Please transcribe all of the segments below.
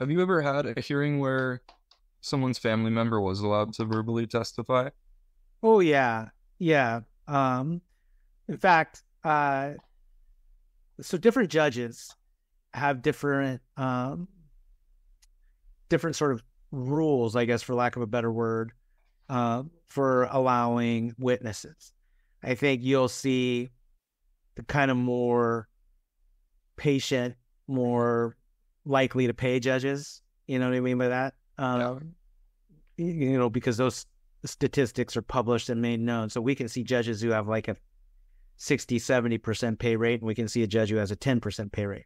Have you ever had a hearing where someone's family member was allowed to verbally testify? Oh yeah, yeah. Um, in fact, uh, so different judges have different um, different sort of rules, I guess, for lack of a better word, uh, for allowing witnesses. I think you'll see the kind of more patient, more likely to pay judges. You know what I mean by that? Um, You know, because those statistics are published and made known. So we can see judges who have like a 60, 70% pay rate, and we can see a judge who has a 10% pay rate.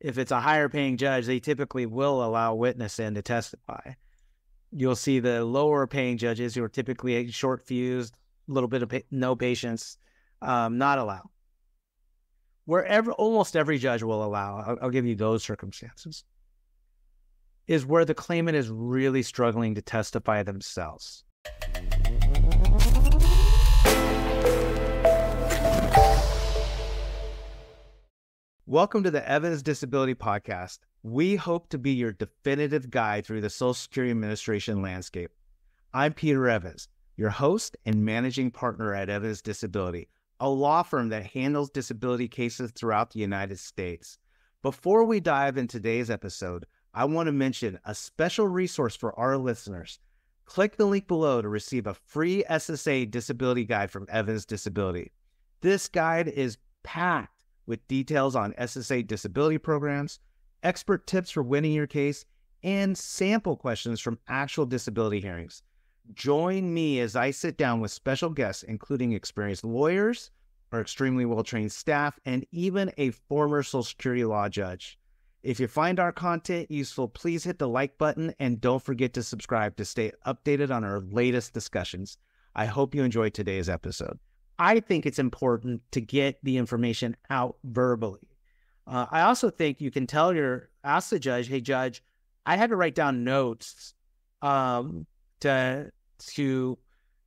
If it's a higher paying judge, they typically will allow witness in to testify. You'll see the lower paying judges who are typically short fused, a little bit of no patience, um, not allow where every, almost every judge will allow, I'll, I'll give you those circumstances, is where the claimant is really struggling to testify themselves. Welcome to the Evans Disability Podcast. We hope to be your definitive guide through the Social Security Administration landscape. I'm Peter Evans, your host and managing partner at Evans Disability, a law firm that handles disability cases throughout the United States. Before we dive into today's episode, I want to mention a special resource for our listeners. Click the link below to receive a free SSA disability guide from Evans Disability. This guide is packed with details on SSA disability programs, expert tips for winning your case, and sample questions from actual disability hearings. Join me as I sit down with special guests, including experienced lawyers, our extremely well trained staff, and even a former Social Security law judge. If you find our content useful, please hit the like button and don't forget to subscribe to stay updated on our latest discussions. I hope you enjoyed today's episode. I think it's important to get the information out verbally. Uh, I also think you can tell your ask the judge, "Hey, judge, I had to write down notes um, to to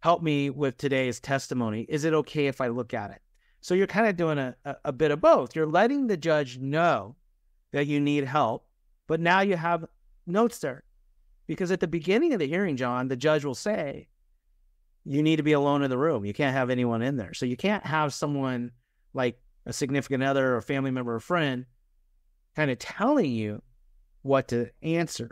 help me with today's testimony? Is it okay if I look at it? So you're kind of doing a, a, a, bit of both. You're letting the judge know that you need help, but now you have notes there. Because at the beginning of the hearing, John, the judge will say, you need to be alone in the room. You can't have anyone in there. So you can't have someone like a significant other or family member or friend kind of telling you what to answer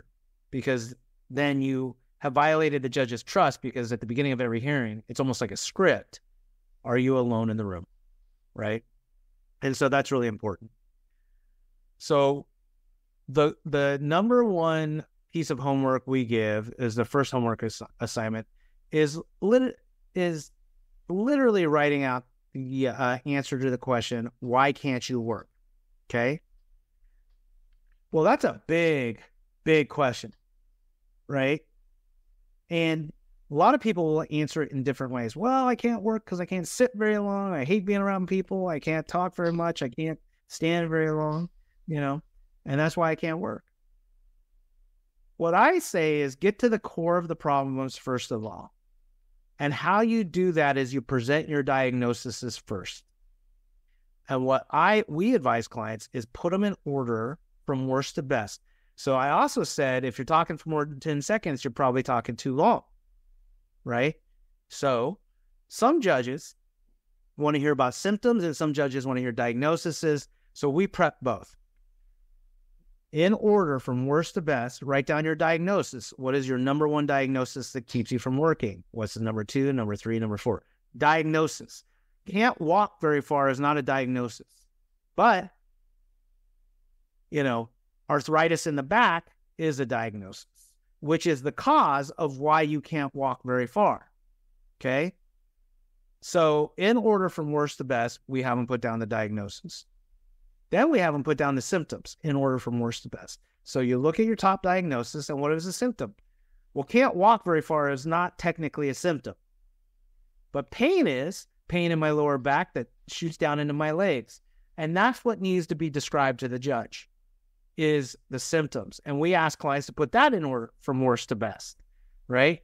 because then you have violated the judge's trust because at the beginning of every hearing, it's almost like a script. Are you alone in the room? Right. And so that's really important. So the the number one piece of homework we give is the first homework ass- assignment is lit- is literally writing out the uh, answer to the question why can't you work? Okay? Well, that's a big big question. Right? And a lot of people will answer it in different ways. Well, I can't work because I can't sit very long. I hate being around people. I can't talk very much. I can't stand very long, you know, and that's why I can't work. What I say is get to the core of the problems first of all. And how you do that is you present your diagnoses first. And what I we advise clients is put them in order from worst to best. So I also said if you're talking for more than 10 seconds, you're probably talking too long, right? So some judges want to hear about symptoms and some judges want to hear diagnoses. So we prep both. In order from worst to best, write down your diagnosis. What is your number one diagnosis that keeps you from working? What's the number two, number three, number four? Diagnosis. Can't walk very far is not a diagnosis. But, you know, Arthritis in the back is a diagnosis, which is the cause of why you can't walk very far. Okay. So, in order from worst to best, we haven't put down the diagnosis. Then we haven't put down the symptoms in order from worst to best. So, you look at your top diagnosis and what is the symptom? Well, can't walk very far is not technically a symptom, but pain is pain in my lower back that shoots down into my legs. And that's what needs to be described to the judge is the symptoms. And we ask clients to put that in order from worst to best, right?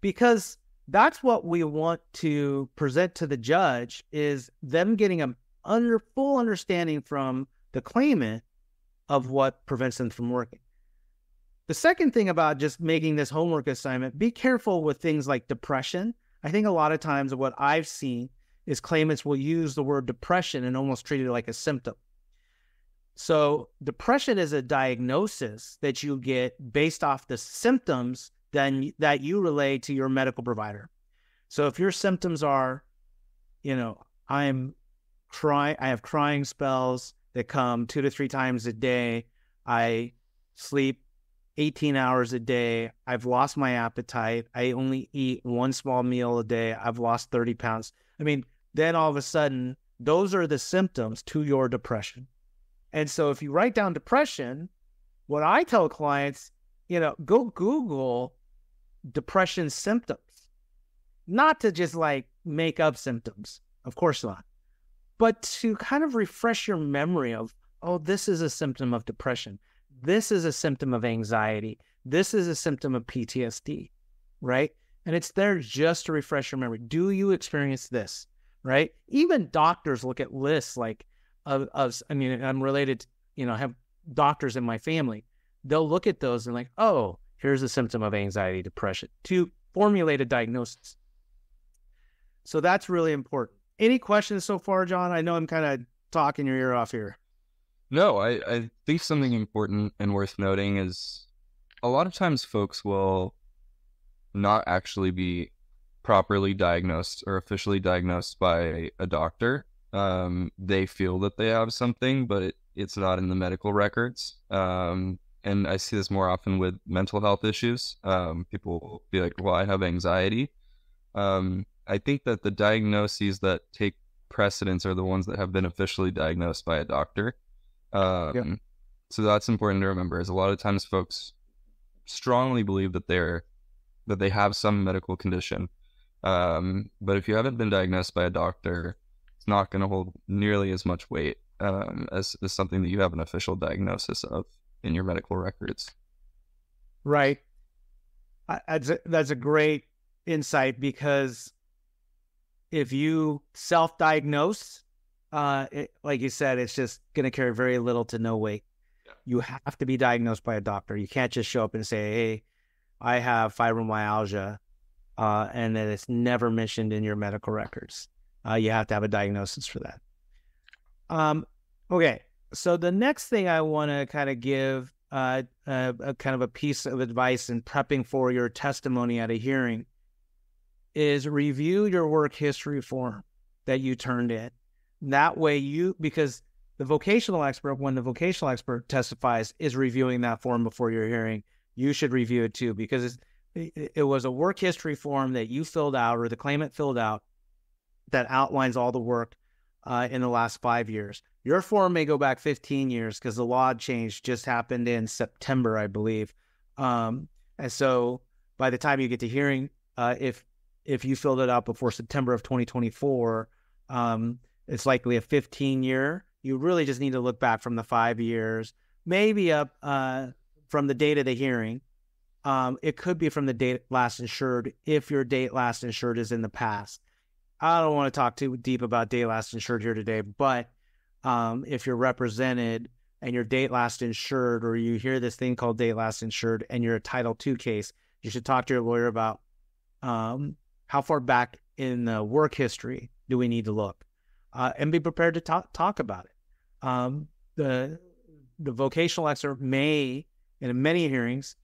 Because that's what we want to present to the judge is them getting a under full understanding from the claimant of what prevents them from working. The second thing about just making this homework assignment, be careful with things like depression. I think a lot of times what I've seen is claimants will use the word depression and almost treat it like a symptom. So, depression is a diagnosis that you get based off the symptoms then that you relay to your medical provider. So, if your symptoms are, you know, I'm crying, I have crying spells that come two to three times a day. I sleep 18 hours a day. I've lost my appetite. I only eat one small meal a day. I've lost 30 pounds. I mean, then all of a sudden, those are the symptoms to your depression. And so if you write down depression, what I tell clients, you know, go Google depression symptoms, not to just like make up symptoms, of course not, but to kind of refresh your memory of, oh, this is a symptom of depression. This is a symptom of anxiety. This is a symptom of PTSD, right? And it's there just to refresh your memory. Do you experience this, right? Even doctors look at lists like of, I mean, I'm related, you know, have doctors in my family. They'll look at those and like, oh, here's a symptom of anxiety, depression to formulate a diagnosis. So that's really important. Any questions so far, John? I know I'm kind of talking your ear off here. No, I, I think something important and worth noting is a lot of times folks will not actually be properly diagnosed or officially diagnosed by a doctor um, they feel that they have something, but it, it's not in the medical records. Um, and I see this more often with mental health issues. Um, people will be like, well, I have anxiety. Um, I think that the diagnoses that take precedence are the ones that have been officially diagnosed by a doctor. Yeah. Um, so that's important to remember is a lot of times folks strongly believe that they're that they have some medical condition. Um, but if you haven't been diagnosed by a doctor, it's not going to hold nearly as much weight um, as, as something that you have an official diagnosis of in your medical records. Right. That's a, that's a great insight because if you self diagnose, uh, it, like you said, it's just going to carry very little to no weight. Yeah. You have to be diagnosed by a doctor. You can't just show up and say, hey, I have fibromyalgia, uh, and that it's never mentioned in your medical records uh, you have to have a diagnosis for that. Um, okay, so the next thing I want to kind of give uh, a, a kind of a piece of advice in prepping for your testimony at a hearing is review your work history form that you turned in. That way, you because the vocational expert, when the vocational expert testifies, is reviewing that form before your hearing. You should review it too because it was a work history form that you filled out or the claimant filled out that outlines all the work uh, in the last five years. Your form may go back 15 years because the law change just happened in September, I believe. Um, and so by the time you get to hearing, uh, if if you filled it out before September of 2024, um, it's likely a 15 year. You really just need to look back from the five years, maybe up uh, from the date of the hearing. Um, it could be from the date last insured if your date last insured is in the past. I don't want to talk too deep about date last insured here today, but um, if you're represented and you're date last insured, or you hear this thing called date last insured, and you're a Title II case, you should talk to your lawyer about um, how far back in the work history do we need to look, uh, and be prepared to talk talk about it. Um, the the vocational expert may, in many hearings,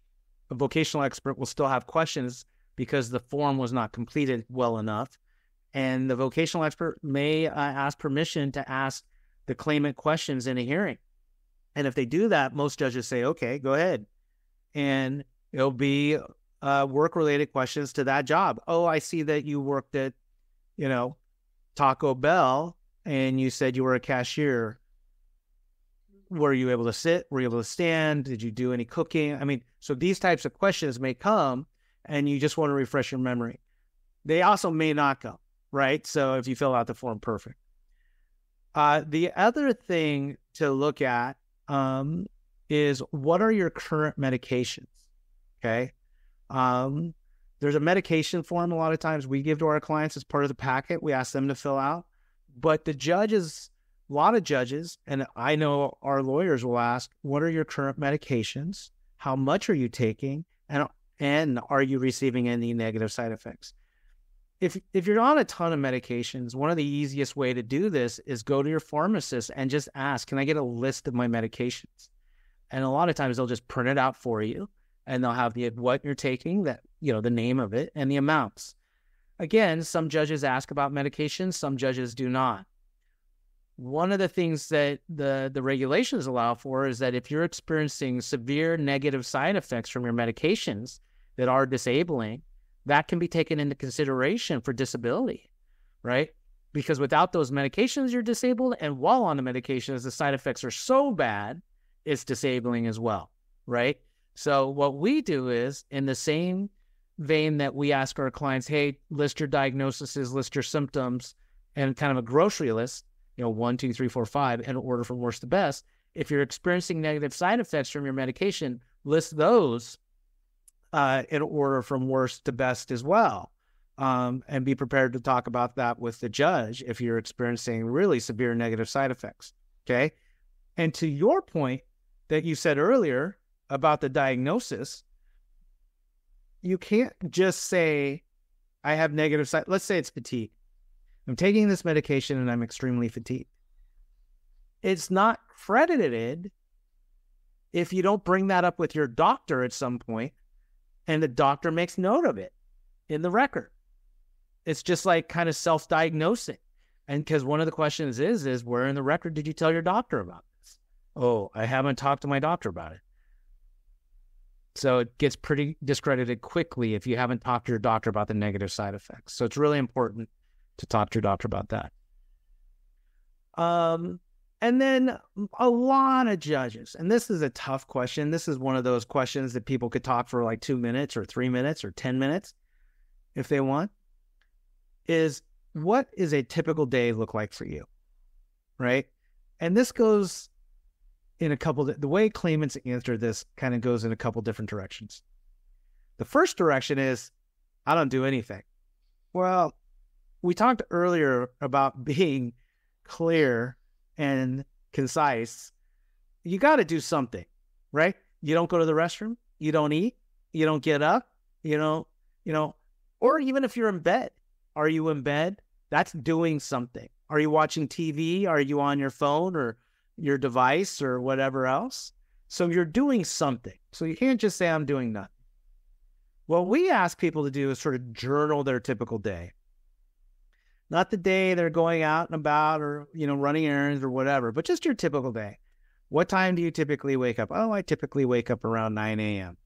a vocational expert will still have questions because the form was not completed well enough and the vocational expert may uh, ask permission to ask the claimant questions in a hearing. And if they do that, most judges say, okay, go ahead. And it'll be uh, work related questions to that job. Oh, I see that you worked at, you know, Taco Bell and you said you were a cashier. Were you able to sit? Were you able to stand? Did you do any cooking? I mean, so these types of questions may come and you just want to refresh your memory. They also may not come right? So if you fill out the form, perfect. Uh, the other thing to look at um, is what are your current medications? Okay. Um, there's a medication form a lot of times we give to our clients as part of the packet. We ask them to fill out, but the judges, a lot of judges, and I know our lawyers will ask, what are your current medications? How much are you taking? And, and are you receiving any negative side effects? if if you're on a ton of medications, one of the easiest way to do this is go to your pharmacist and just ask, "Can I get a list of my medications?" And a lot of times they'll just print it out for you, and they'll have the what you're taking, that you know, the name of it, and the amounts. Again, some judges ask about medications, some judges do not. One of the things that the the regulations allow for is that if you're experiencing severe negative side effects from your medications that are disabling, that can be taken into consideration for disability, right? Because without those medications, you're disabled. And while on the medications, the side effects are so bad, it's disabling as well, right? So, what we do is in the same vein that we ask our clients, hey, list your diagnoses, list your symptoms, and kind of a grocery list, you know, one, two, three, four, five, in order from worst to best. If you're experiencing negative side effects from your medication, list those uh, in order from worst to best as well. Um, and be prepared to talk about that with the judge if you're experiencing really severe negative side effects. Okay. And to your point that you said earlier about the diagnosis, you can't just say, I have negative side. Let's say it's fatigue. I'm taking this medication and I'm extremely fatigued. It's not credited if you don't bring that up with your doctor at some point and the doctor makes note of it in the record. It's just like kind of self diagnosing. And because one of the questions is, is where in the record did you tell your doctor about this? Oh, I haven't talked to my doctor about it. So it gets pretty discredited quickly if you haven't talked to your doctor about the negative side effects. So it's really important to talk to your doctor about that. Um, and then a lot of judges, and this is a tough question. This is one of those questions that people could talk for like two minutes or three minutes or 10 minutes if they want, is what is a typical day look like for you? Right. And this goes in a couple, the way claimants answer this kind of goes in a couple different directions. The first direction is, I don't do anything. Well, we talked earlier about being clear and concise, you got to do something, right? You don't go to the restroom, you don't eat, you don't get up, you know, you know, or even if you're in bed, are you in bed? That's doing something. Are you watching TV? Are you on your phone or your device or whatever else? So you're doing something. So you can't just say I'm doing nothing. What we ask people to do is sort of journal their typical day. Not the day they're going out and about or, you know, running errands or whatever, but just your typical day. What time do you typically wake up? Oh, I typically wake up around 9 a.m.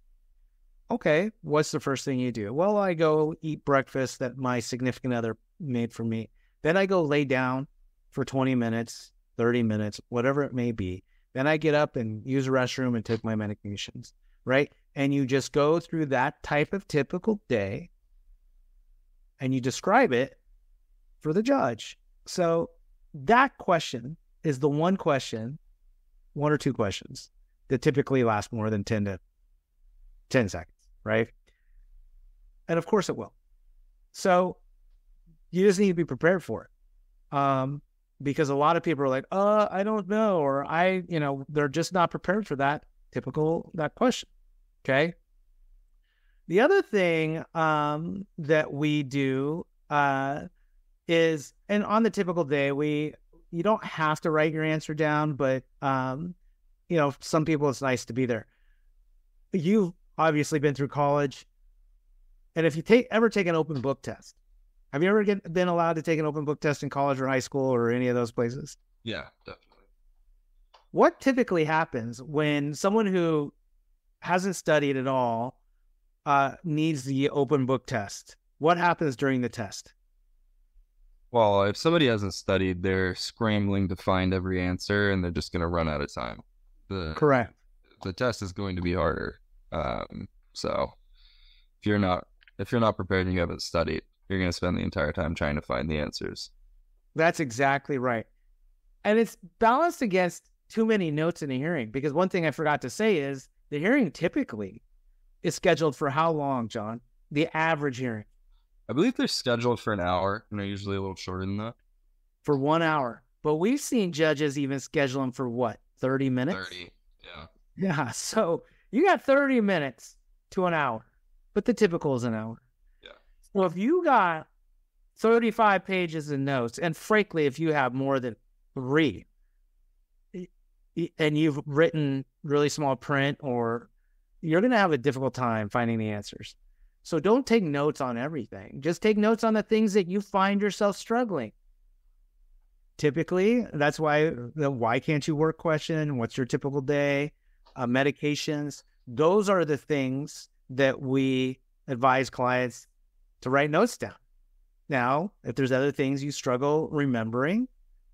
Okay, what's the first thing you do? Well, I go eat breakfast that my significant other made for me. Then I go lay down for 20 minutes, 30 minutes, whatever it may be. Then I get up and use the restroom and take my medications, right? And you just go through that type of typical day and you describe it for the judge. So that question is the one question, one or two questions that typically last more than 10 to 10 seconds, right? And of course it will. So you just need to be prepared for it. Um, because a lot of people are like, uh, I don't know, or I, you know, they're just not prepared for that typical that question. Okay. The other thing um, that we do uh, is and on the typical day we you don't have to write your answer down but um you know some people it's nice to be there you've obviously been through college and if you take ever take an open book test have you ever get, been allowed to take an open book test in college or high school or any of those places yeah definitely what typically happens when someone who hasn't studied at all uh, needs the open book test what happens during the test well, if somebody hasn't studied, they're scrambling to find every answer and they're just going to run out of time. The, Correct. The test is going to be harder. Um, so if you're not if you're not prepared and you haven't studied, you're going to spend the entire time trying to find the answers. That's exactly right. And it's balanced against too many notes in a hearing because one thing I forgot to say is the hearing typically is scheduled for how long, John? The average hearing I believe they're scheduled for an hour, and they're usually a little shorter than that. For one hour, but we've seen judges even schedule them for what thirty minutes. Thirty, yeah, yeah. So you got thirty minutes to an hour, but the typical is an hour. Yeah. So if you got thirty-five pages of notes, and frankly, if you have more than three, and you've written really small print, or you're going to have a difficult time finding the answers. So don't take notes on everything. Just take notes on the things that you find yourself struggling. Typically, that's why the why can't you work question, what's your typical day, uh, medications, those are the things that we advise clients to write notes down. Now, if there's other things you struggle remembering,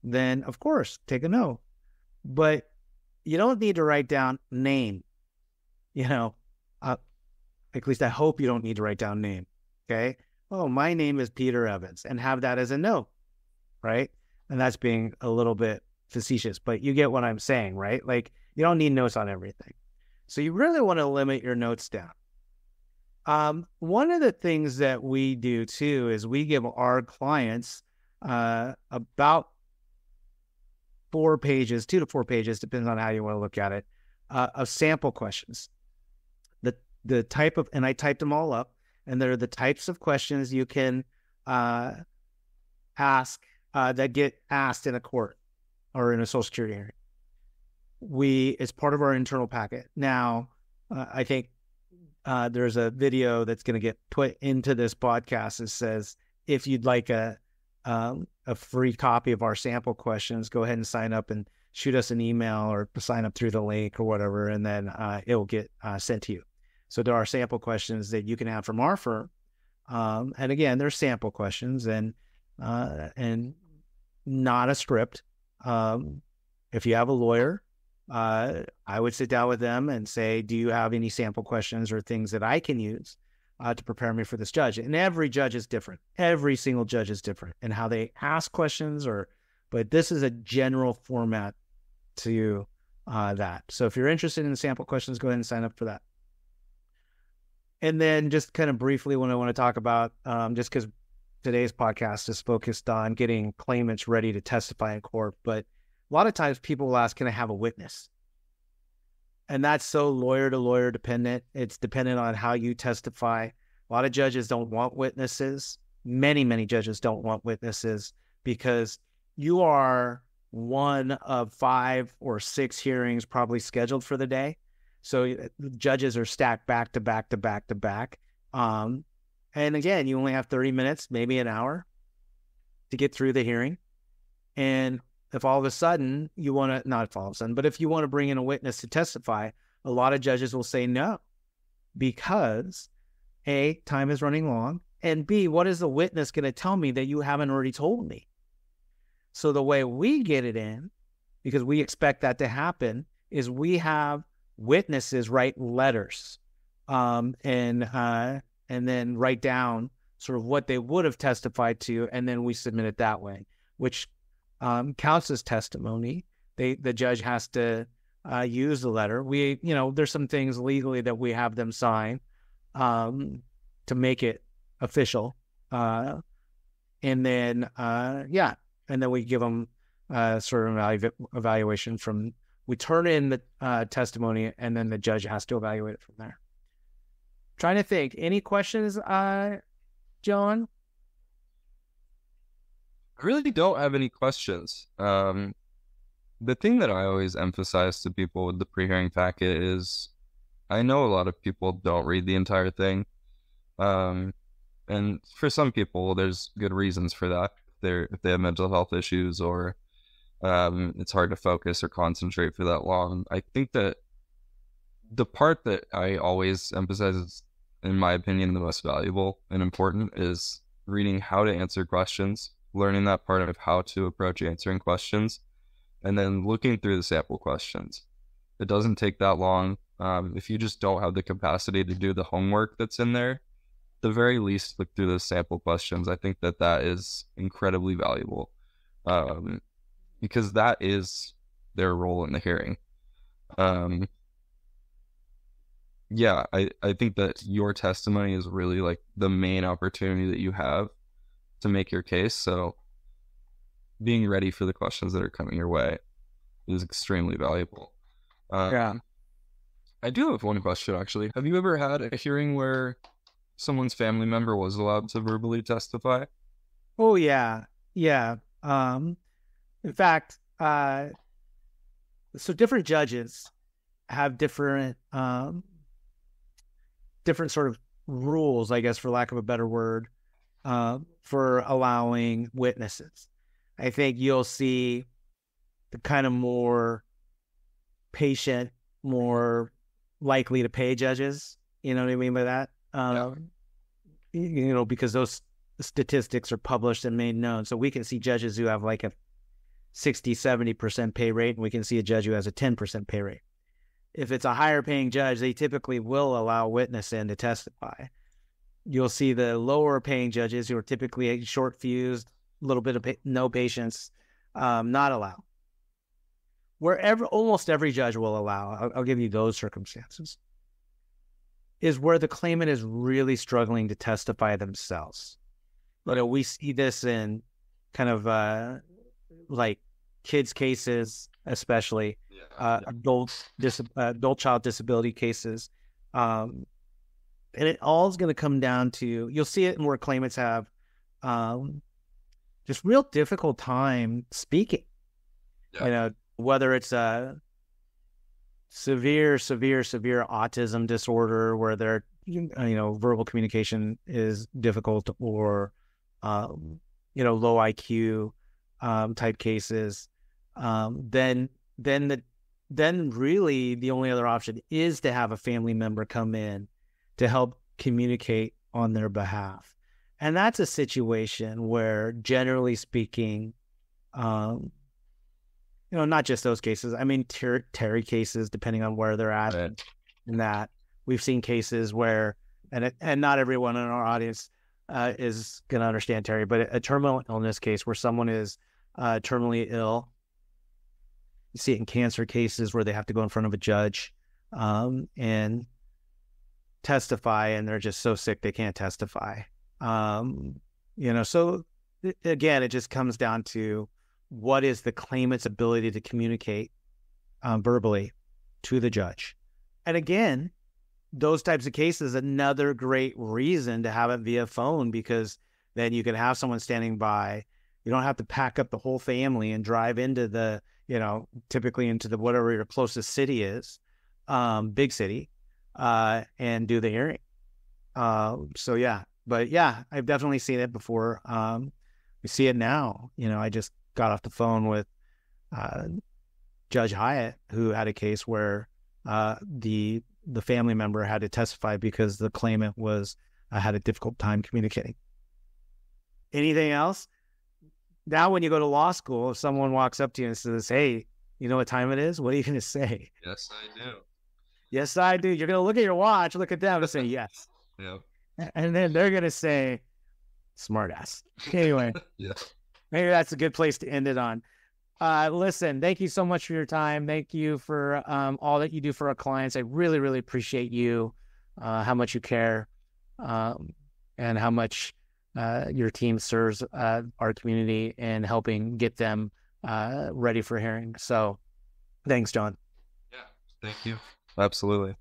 then of course, take a note. But you don't need to write down name, you know, uh, at least I hope you don't need to write down name. Okay. Oh, my name is Peter Evans and have that as a note. Right. And that's being a little bit facetious, but you get what I'm saying, right? Like you don't need notes on everything. So you really want to limit your notes down. Um, one of the things that we do too is we give our clients uh, about four pages, two to four pages, depends on how you want to look at it, uh, of sample questions the type of, and I typed them all up, and there are the types of questions you can uh, ask uh, that get asked in a court or in a social security hearing. We, it's part of our internal packet. Now, uh, I think uh, there's a video that's going to get put into this podcast that says if you'd like a um, a free copy of our sample questions, go ahead and sign up and shoot us an email or sign up through the link or whatever, and then uh, it will get uh, sent to you. So there are sample questions that you can have from our firm, um, and again, they're sample questions and uh, and not a script. Um, if you have a lawyer, uh, I would sit down with them and say, "Do you have any sample questions or things that I can use uh, to prepare me for this judge?" And every judge is different. Every single judge is different in how they ask questions, or but this is a general format to uh, that. So if you're interested in sample questions, go ahead and sign up for that. And then just kind of briefly, what I want to talk about, um, just because today's podcast is focused on getting claimants ready to testify in court, but a lot of times people will ask, "Can I have a witness?" And that's so lawyer to lawyer dependent. It's dependent on how you testify. A lot of judges don't want witnesses. Many, many judges don't want witnesses because you are one of five or six hearings probably scheduled for the day. So judges are stacked back to back to back to back. Um, and again, you only have 30 minutes, maybe an hour to get through the hearing. And if all of a sudden you want to, not all of a sudden, but if you want to bring in a witness to testify, a lot of judges will say no because A, time is running long. And B, what is the witness going to tell me that you haven't already told me? So the way we get it in, because we expect that to happen, is we have witnesses write letters um, and uh, and then write down sort of what they would have testified to, and then we submit it that way, which um, counts as testimony. They the judge has to uh, use the letter. We you know there's some things legally that we have them sign um, to make it official, uh, and then uh, yeah, and then we give them uh, sort of an evaluation from we turn in the uh, testimony, and then the judge has to evaluate it from there. Trying to think. Any questions, uh, John? I really don't have any questions. Um, the thing that I always emphasize to people with the pre hearing packet is I know a lot of people don't read the entire thing. Um, and for some people, there's good reasons for that. If, they're, if they have mental health issues or um, it's hard to focus or concentrate for that long. I think that the part that I always emphasize is, in my opinion, the most valuable and important is reading how to answer questions, learning that part of how to approach answering questions, and then looking through the sample questions. It doesn't take that long. Um, if you just don't have the capacity to do the homework that's in there, the very least, look through the sample questions. I think that that is incredibly valuable. Um, because that is their role in the hearing. Um, yeah, I, I think that your testimony is really like the main opportunity that you have to make your case. So being ready for the questions that are coming your way is extremely valuable. Um, yeah. I do have one question actually. Have you ever had a hearing where someone's family member was allowed to verbally testify? Oh yeah. Yeah. Um in fact, uh, so different judges have different um, different sort of rules, I guess, for lack of a better word, uh, for allowing witnesses. I think you'll see the kind of more patient, more likely to pay judges. You know what I mean by that? Um, You know, because those statistics are published and made known. So we can see judges who have like a 60, 70% pay rate, and we can see a judge who has a 10% pay rate. If it's a higher paying judge, they typically will allow witness in to testify. You'll see the lower paying judges who are typically short fused, a little bit of no patience, um, not allow. Wherever almost every judge will allow, I'll, I'll give you those circumstances, is where the claimant is really struggling to testify themselves. But we see this in kind of uh, like kids cases, especially yeah, uh, yeah. adult dis- uh, adult child disability cases. Um, and it all is going to come down to you'll see it where claimants have um, just real difficult time speaking. Yeah. You know, whether it's a uh, severe, severe, severe autism disorder where their uh, you know verbal communication is difficult, or um, you know low IQ um, type cases, um, then then the then really the only other option is to have a family member come in to help communicate on their behalf, and that's a situation where, generally speaking, um, you know, not just those cases. I mean, ter- Terry cases, depending on where they're at, right. and that we've seen cases where, and and not everyone in our audience uh, is going to understand Terry, but a terminal illness case where someone is uh, terminally ill. You see it in cancer cases where they have to go in front of a judge um, and testify, and they're just so sick they can't testify. Um, you know, so again, it just comes down to what is the claimant's ability to communicate um, verbally to the judge. And again, those types of cases, another great reason to have it via phone because then you can have someone standing by you don't have to pack up the whole family and drive into the, you know, typically into the whatever your closest city is, um, big city, uh, and do the hearing. Uh, so yeah, but yeah, I've definitely seen it before. Um, we see it now. You know, I just got off the phone with uh, Judge Hyatt, who had a case where uh, the the family member had to testify because the claimant was uh, had a difficult time communicating. Anything else? now when you go to law school, if someone walks up to you and says, Hey, you know what time it is? What are you going to say? Yes, I do. Yes, I do. You're going to look at your watch, look at them, and say, Yes. yeah. And then they're going to say, Smartass. Anyway. yeah. Maybe that's a good place to end it on. Uh, listen, thank you so much for your time. Thank you for um, all that you do for our clients. I really, really appreciate you, uh, how much you care, um, and how much uh, your team serves uh, our community and helping get them uh, ready for hearing. So thanks, John. Yeah, thank you. Absolutely.